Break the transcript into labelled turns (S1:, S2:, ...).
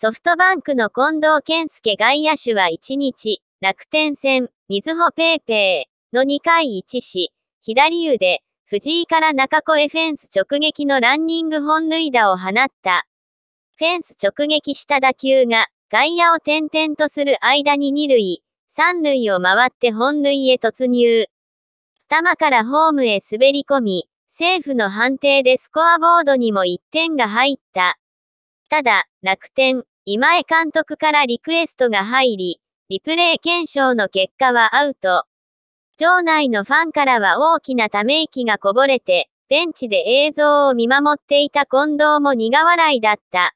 S1: ソフトバンクの近藤健介外野手は1日、楽天戦、水穂ペーペーの2回1死、左腕、藤井から中子へフェンス直撃のランニング本塁打を放った。フェンス直撃した打球が、外野を転々とする間に2塁、3塁を回って本塁へ突入。頭からホームへ滑り込み、政府の判定でスコアボードにも1点が入った。ただ、楽天、今江監督からリクエストが入り、リプレイ検証の結果はアウト。場内のファンからは大きなため息がこぼれて、ベンチで映像を見守っていた近藤も苦笑いだった。